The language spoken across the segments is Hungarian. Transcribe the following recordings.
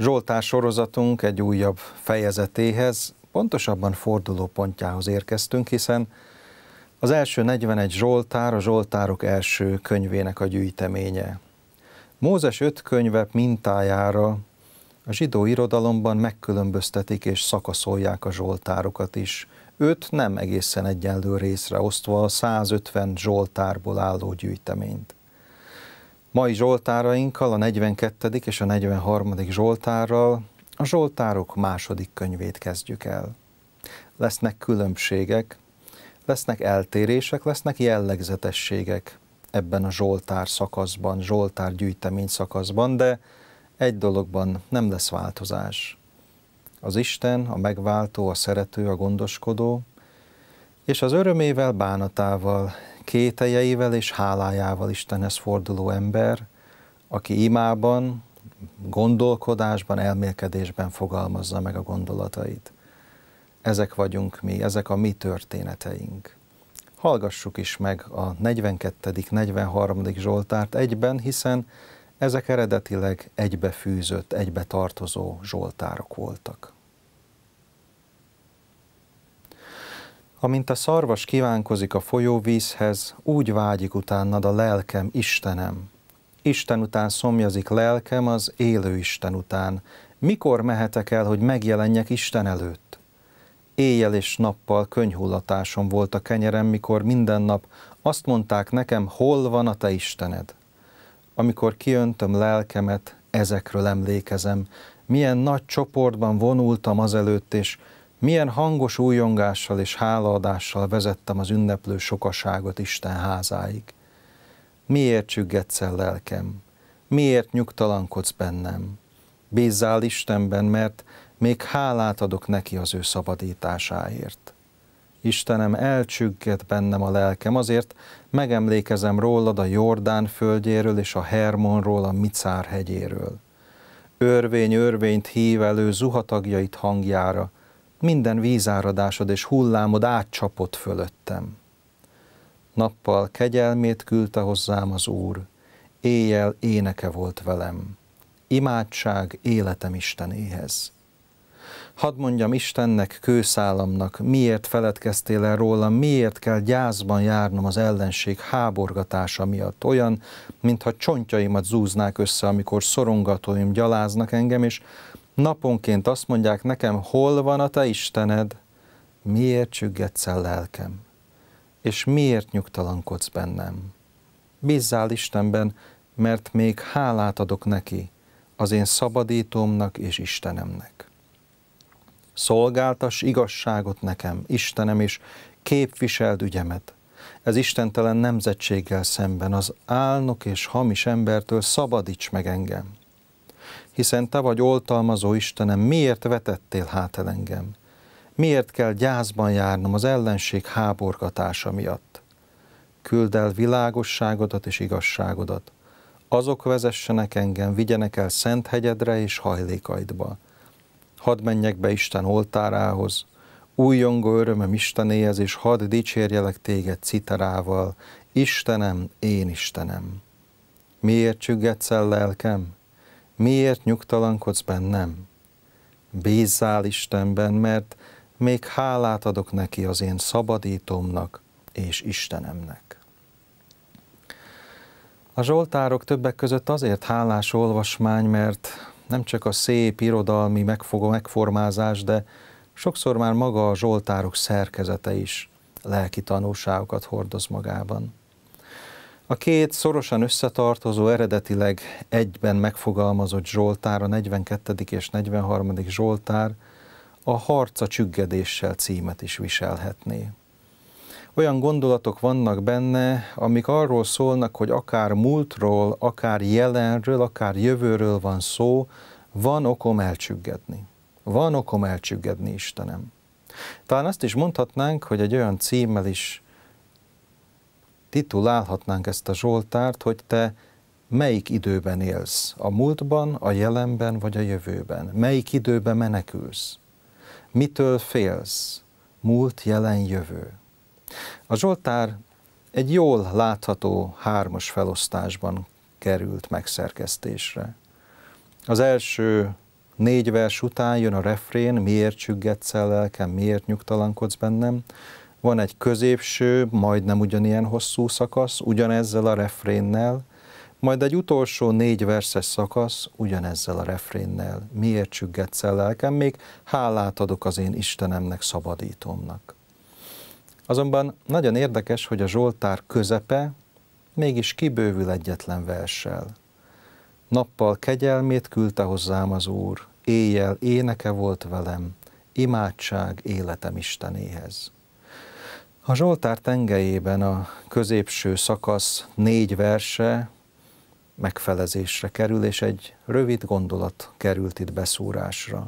Zsoltár sorozatunk egy újabb fejezetéhez, pontosabban forduló pontjához érkeztünk, hiszen az első 41 Zsoltár a Zsoltárok első könyvének a gyűjteménye. Mózes öt könyve mintájára a zsidó irodalomban megkülönböztetik és szakaszolják a Zsoltárokat is. Öt nem egészen egyenlő részre osztva a 150 Zsoltárból álló gyűjteményt. Mai Zsoltárainkkal, a 42. és a 43. Zsoltárral a Zsoltárok második könyvét kezdjük el. Lesznek különbségek, lesznek eltérések, lesznek jellegzetességek ebben a Zsoltár szakaszban, Zsoltár gyűjtemény szakaszban, de egy dologban nem lesz változás. Az Isten, a megváltó, a szerető, a gondoskodó, és az örömével, bánatával, kételjeivel és hálájával Istenhez forduló ember, aki imában, gondolkodásban, elmélkedésben fogalmazza meg a gondolatait. Ezek vagyunk mi, ezek a mi történeteink. Hallgassuk is meg a 42. 43. Zsoltárt egyben, hiszen ezek eredetileg egybefűzött, egybetartozó Zsoltárok voltak. Amint a szarvas kívánkozik a folyóvízhez, úgy vágyik utánad a lelkem, Istenem. Isten után szomjazik lelkem az élő Isten után. Mikor mehetek el, hogy megjelenjek Isten előtt? Éjjel és nappal könyhullatásom volt a kenyerem, mikor minden nap azt mondták nekem, hol van a te Istened. Amikor kiöntöm lelkemet, ezekről emlékezem, milyen nagy csoportban vonultam azelőtt, és milyen hangos újongással és hálaadással vezettem az ünneplő sokaságot Isten házáig. Miért csüggetsz el lelkem? Miért nyugtalankodsz bennem? Bízzál Istenben, mert még hálát adok neki az ő szabadításáért. Istenem, elcsügget bennem a lelkem, azért megemlékezem rólad a Jordán földjéről és a Hermonról, a Micár hegyéről. Örvény örvényt hív elő zuhatagjait hangjára, minden vízáradásod és hullámod átcsapott fölöttem. Nappal kegyelmét küldte hozzám az Úr, éjjel éneke volt velem. Imádság életem Istenéhez. Hadd mondjam Istennek, kőszállamnak, miért feledkeztél el rólam, miért kell gyászban járnom az ellenség háborgatása miatt, olyan, mintha csontjaimat zúznák össze, amikor szorongatóim gyaláznak engem, és Naponként azt mondják nekem, hol van a te Istened, miért csüggetsz el lelkem, és miért nyugtalankodsz bennem. Bízzál Istenben, mert még hálát adok neki, az én szabadítómnak és Istenemnek. Szolgáltas igazságot nekem, Istenem, és képviseld ügyemet. Ez istentelen nemzetséggel szemben az álnok és hamis embertől szabadíts meg engem hiszen te vagy oltalmazó Istenem, miért vetettél hát el engem? Miért kell gyászban járnom az ellenség háborgatása miatt? Küld el világosságodat és igazságodat. Azok vezessenek engem, vigyenek el szent hegyedre és hajlékaidba. Hadd menjek be Isten oltárához, újjongó örömöm Istenéhez, és hadd dicsérjelek téged citerával, Istenem, én Istenem. Miért csüggetsz el lelkem? Miért nyugtalankodsz bennem? Bízzál Istenben, mert még hálát adok neki az én szabadítómnak és Istenemnek. A Zsoltárok többek között azért hálás olvasmány, mert nem csak a szép irodalmi megfogó megformázás, de sokszor már maga a Zsoltárok szerkezete is lelki tanulságokat hordoz magában. A két szorosan összetartozó, eredetileg egyben megfogalmazott Zsoltár, a 42. és 43. Zsoltár a harca csüggedéssel címet is viselhetné. Olyan gondolatok vannak benne, amik arról szólnak, hogy akár múltról, akár jelenről, akár jövőről van szó, van okom elcsüggedni. Van okom elcsüggedni, Istenem. Talán azt is mondhatnánk, hogy egy olyan címmel is titulálhatnánk ezt a Zsoltárt, hogy te melyik időben élsz? A múltban, a jelenben vagy a jövőben? Melyik időben menekülsz? Mitől félsz? Múlt, jelen, jövő. A Zsoltár egy jól látható hármas felosztásban került megszerkesztésre. Az első négy vers után jön a refrén, miért csüggetsz el lelkem, miért nyugtalankodsz bennem, van egy középső, majdnem ugyanilyen hosszú szakasz, ugyanezzel a refrénnel, majd egy utolsó négy verses szakasz ugyanezzel a refrénnel. Miért csüggetsz el lelkem? Még hálát adok az én Istenemnek, szabadítomnak. Azonban nagyon érdekes, hogy a Zsoltár közepe mégis kibővül egyetlen verssel. Nappal kegyelmét küldte hozzám az Úr, éjjel éneke volt velem, imádság életem Istenéhez. A Zsoltár tengelyében a középső szakasz négy verse megfelezésre kerül, és egy rövid gondolat került itt beszúrásra.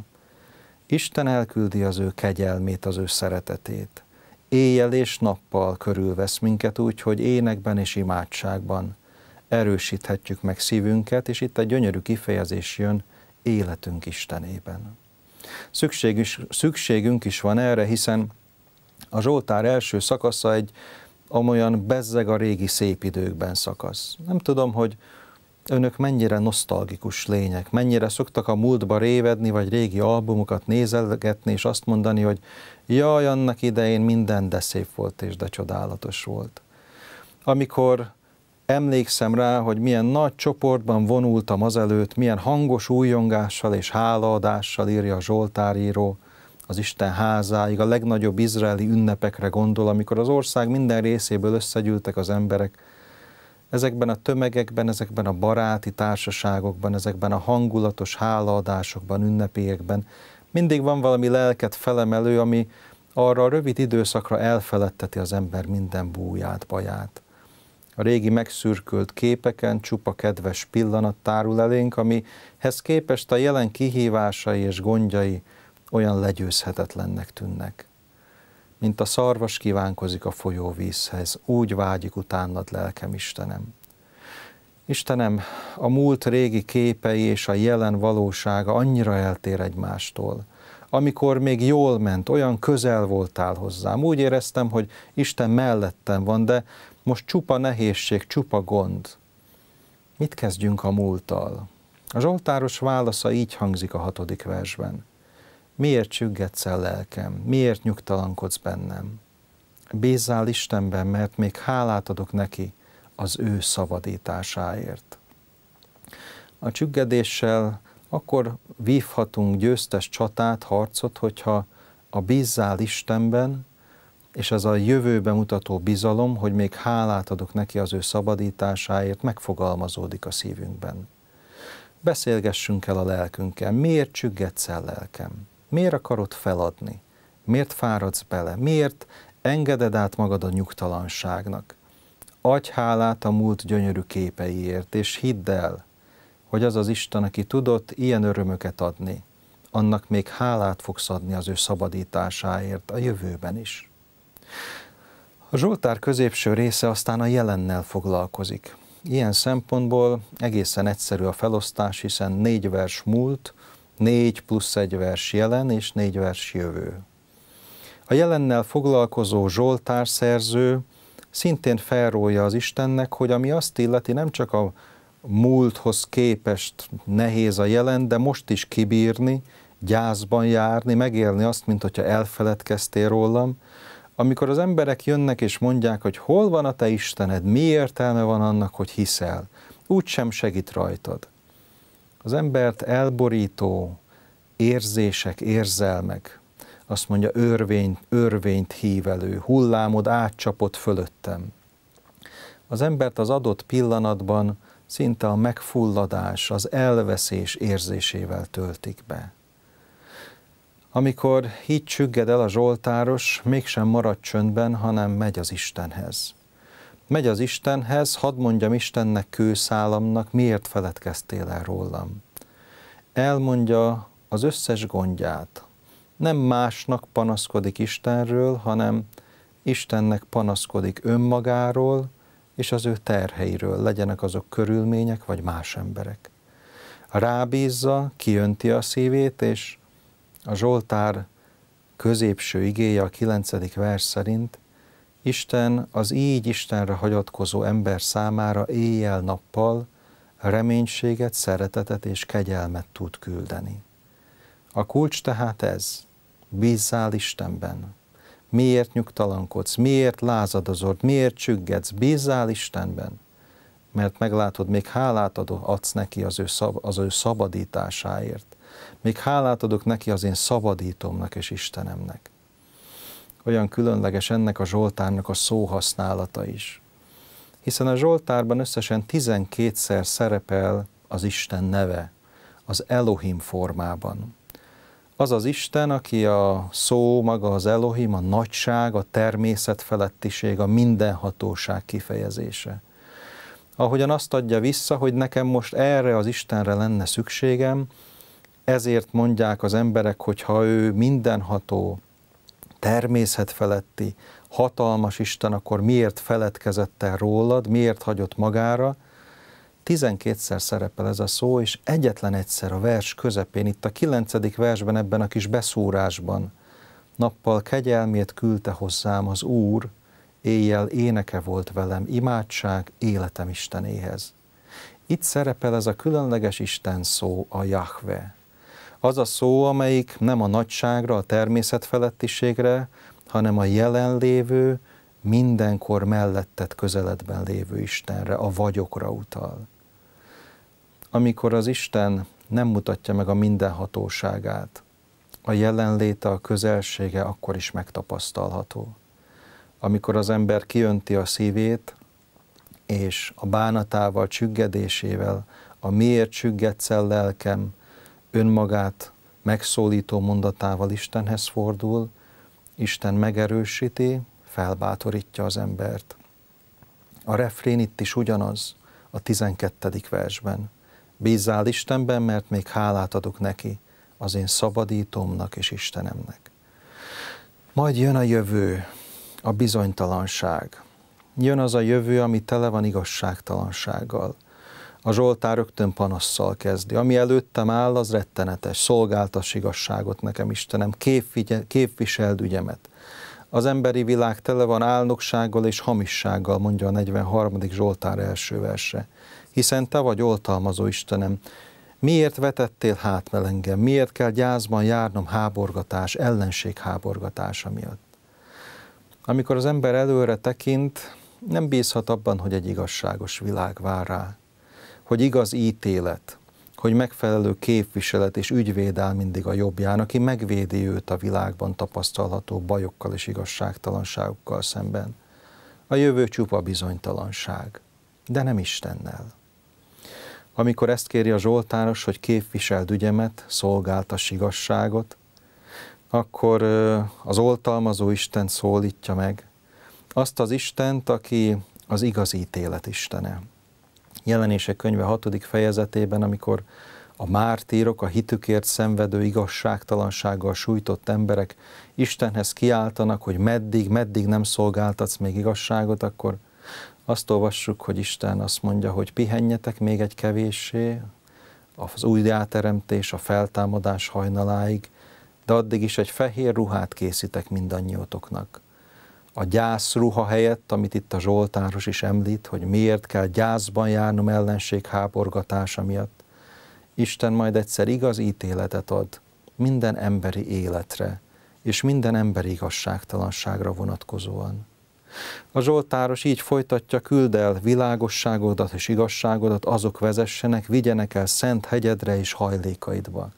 Isten elküldi az ő kegyelmét, az ő szeretetét. Éjjel és nappal körülvesz minket úgy, hogy énekben és imádságban erősíthetjük meg szívünket, és itt egy gyönyörű kifejezés jön életünk Istenében. Szükség is, szükségünk is van erre, hiszen a Zsoltár első szakasza egy amolyan bezzeg a régi szép időkben szakasz. Nem tudom, hogy önök mennyire nosztalgikus lények, mennyire szoktak a múltba révedni, vagy régi albumokat nézelgetni, és azt mondani, hogy jaj, annak idején minden de szép volt, és de csodálatos volt. Amikor emlékszem rá, hogy milyen nagy csoportban vonultam azelőtt, milyen hangos újongással és hálaadással írja a Zsoltár író, az Isten házáig, a legnagyobb izraeli ünnepekre gondol, amikor az ország minden részéből összegyűltek az emberek. Ezekben a tömegekben, ezekben a baráti társaságokban, ezekben a hangulatos hálaadásokban, ünnepélyekben mindig van valami lelket felemelő, ami arra a rövid időszakra elfeledteti az ember minden búját, baját. A régi megszürkült képeken csupa kedves pillanat tárul elénk, amihez képest a jelen kihívásai és gondjai, olyan legyőzhetetlennek tűnnek. Mint a szarvas kívánkozik a folyóvízhez, úgy vágyik utánad lelkem, Istenem. Istenem, a múlt régi képei és a jelen valósága annyira eltér egymástól. Amikor még jól ment, olyan közel voltál hozzám, úgy éreztem, hogy Isten mellettem van, de most csupa nehézség, csupa gond. Mit kezdjünk a múltal? A Zsoltáros válasza így hangzik a hatodik versben. Miért csüggetsz el lelkem? Miért nyugtalankodsz bennem? Bízzál Istenben, mert még hálát adok neki az ő szabadításáért. A csüggedéssel akkor vívhatunk győztes csatát, harcot, hogyha a bízzál Istenben, és az a jövőbe mutató bizalom, hogy még hálát adok neki az ő szabadításáért, megfogalmazódik a szívünkben. Beszélgessünk el a lelkünkkel, miért csüggetsz el lelkem? Miért akarod feladni? Miért fáradsz bele? Miért engeded át magad a nyugtalanságnak? Adj hálát a múlt gyönyörű képeiért, és hidd el, hogy az az Isten, aki tudott ilyen örömöket adni, annak még hálát fogsz adni az ő szabadításáért a jövőben is. A Zsoltár középső része aztán a jelennel foglalkozik. Ilyen szempontból egészen egyszerű a felosztás, hiszen négy vers múlt, négy plusz egy vers jelen és négy vers jövő. A jelennel foglalkozó Zsoltár szerző szintén felrólja az Istennek, hogy ami azt illeti nem csak a múlthoz képest nehéz a jelen, de most is kibírni, gyászban járni, megélni azt, mint hogyha elfeledkeztél rólam. Amikor az emberek jönnek és mondják, hogy hol van a te Istened, mi értelme van annak, hogy hiszel, Úgysem segít rajtad. Az embert elborító, érzések, érzelmek, azt mondja, örvényt, örvényt hívelő, hullámod átcsapott fölöttem. Az embert az adott pillanatban szinte a megfulladás, az elveszés érzésével töltik be. Amikor így csügged el a Zsoltáros, mégsem marad csöndben, hanem megy az Istenhez. Megy az Istenhez, hadd mondjam Istennek kőszálamnak, miért feledkeztél el rólam. Elmondja az összes gondját. Nem másnak panaszkodik Istenről, hanem Istennek panaszkodik önmagáról és az ő terheiről, legyenek azok körülmények vagy más emberek. Rábízza, kiönti a szívét, és a Zsoltár középső igéje a 9. vers szerint Isten az így Istenre hagyatkozó ember számára éjjel-nappal reménységet, szeretetet és kegyelmet tud küldeni. A kulcs tehát ez. Bízzál Istenben. Miért nyugtalankodsz? Miért lázadozod? Miért csüggedsz? Bízzál Istenben. Mert meglátod, még hálát adsz neki az ő, szab, az ő szabadításáért. Még hálát adok neki az én szabadítómnak és Istenemnek. Olyan különleges ennek a Zsoltárnak a szóhasználata is. Hiszen a Zsoltárban összesen 12-szer szerepel az Isten neve, az Elohim formában. Az az Isten, aki a szó, maga az Elohim, a nagyság, a természet felettiség, a mindenhatóság kifejezése. Ahogyan azt adja vissza, hogy nekem most erre az Istenre lenne szükségem, ezért mondják az emberek, hogy ha ő mindenható, természetfeletti, hatalmas Isten, akkor miért feledkezett el rólad, miért hagyott magára, tizenkétszer szerepel ez a szó, és egyetlen egyszer a vers közepén, itt a kilencedik versben, ebben a kis beszúrásban. Nappal kegyelmét küldte hozzám az Úr, éjjel éneke volt velem, imádság életem Istenéhez. Itt szerepel ez a különleges Isten szó, a Jahve. Az a szó, amelyik nem a nagyságra, a természet felettiségre, hanem a jelenlévő, mindenkor mellettet közeledben lévő Istenre, a vagyokra utal. Amikor az Isten nem mutatja meg a mindenhatóságát, a jelenléte, a közelsége akkor is megtapasztalható. Amikor az ember kiönti a szívét, és a bánatával, csüggedésével, a miért csüggetsz el lelkem, önmagát megszólító mondatával Istenhez fordul, Isten megerősíti, felbátorítja az embert. A refrén itt is ugyanaz, a 12. versben. Bízzál Istenben, mert még hálát adok neki, az én szabadítomnak és Istenemnek. Majd jön a jövő, a bizonytalanság. Jön az a jövő, ami tele van igazságtalansággal. A Zsoltár rögtön panasszal kezdi. Ami előttem áll, az rettenetes. Szolgáltass igazságot nekem, Istenem, képviseld ügyemet. Az emberi világ tele van álnoksággal és hamissággal, mondja a 43. Zsoltár első verse. Hiszen te vagy oltalmazó Istenem, Miért vetettél hátvel engem? Miért kell gyászban járnom háborgatás, ellenség háborgatása miatt? Amikor az ember előre tekint, nem bízhat abban, hogy egy igazságos világ vár rá, hogy igaz ítélet, hogy megfelelő képviselet és ügyvéd áll mindig a jobbján, aki megvédi őt a világban tapasztalható bajokkal és igazságtalanságokkal szemben. A jövő csupa bizonytalanság, de nem Istennel. Amikor ezt kéri a Zsoltáros, hogy képviseld ügyemet, szolgáltas igazságot, akkor az oltalmazó Isten szólítja meg, azt az Istent, aki az igazi ítélet Istene jelenések könyve 6. fejezetében, amikor a mártírok, a hitükért szenvedő igazságtalansággal sújtott emberek Istenhez kiáltanak, hogy meddig, meddig nem szolgáltatsz még igazságot, akkor azt olvassuk, hogy Isten azt mondja, hogy pihenjetek még egy kevéssé, az újjáteremtés, a feltámadás hajnaláig, de addig is egy fehér ruhát készítek mindannyiótoknak a gyászruha helyett, amit itt a Zsoltáros is említ, hogy miért kell gyászban járnom ellenség háborgatása miatt, Isten majd egyszer igaz ítéletet ad minden emberi életre, és minden emberi igazságtalanságra vonatkozóan. A Zsoltáros így folytatja, küld el világosságodat és igazságodat, azok vezessenek, vigyenek el szent hegyedre és hajlékaidba.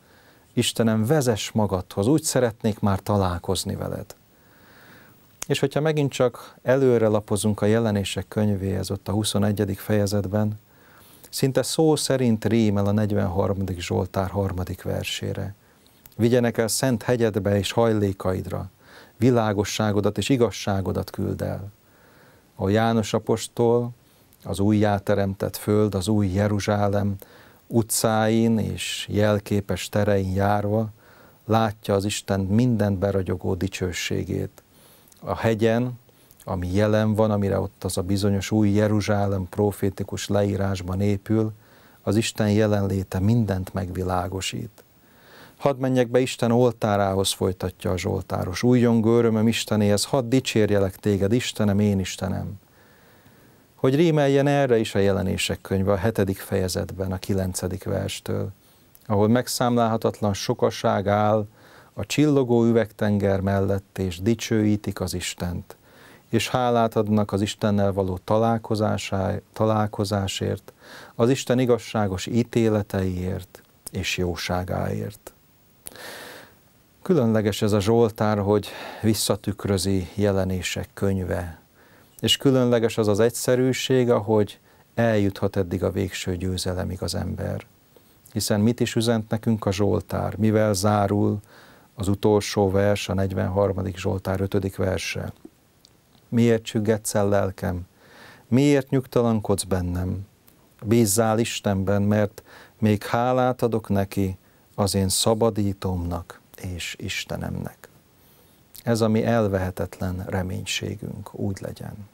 Istenem, vezess magadhoz, úgy szeretnék már találkozni veled. És hogyha megint csak előre lapozunk a jelenések könyvéhez, ott a 21. fejezetben, szinte szó szerint rímel a 43. Zsoltár harmadik versére. Vigyenek el szent hegyedbe és hajlékaidra, világosságodat és igazságodat küld el. A János apostol, az újjáteremtett föld, az új Jeruzsálem utcáin és jelképes terein járva, látja az Isten minden beragyogó dicsőségét, a hegyen, ami jelen van, amire ott az a bizonyos új Jeruzsálem profétikus leírásban épül, az Isten jelenléte mindent megvilágosít. Hadd menjek be Isten oltárához, folytatja a Zsoltáros. Újjon görömöm Istenéhez, hadd dicsérjelek téged, Istenem, én Istenem. Hogy rímeljen erre is a jelenések könyve a hetedik fejezetben, a kilencedik verstől, ahol megszámlálhatatlan sokaság áll a csillogó üvegtenger mellett, és dicsőítik az Istent, és hálát adnak az Istennel való találkozásért, az Isten igazságos ítéleteiért és jóságáért. Különleges ez a Zsoltár, hogy visszatükrözi jelenések könyve, és különleges az az egyszerűség, ahogy eljuthat eddig a végső győzelemig az ember. Hiszen mit is üzent nekünk a Zsoltár, mivel zárul, az utolsó vers, a 43. Zsoltár 5. verse. Miért csüggetsz el lelkem? Miért nyugtalankodsz bennem? Bízzál Istenben, mert még hálát adok neki, az én szabadítómnak és Istenemnek. Ez a mi elvehetetlen reménységünk, úgy legyen.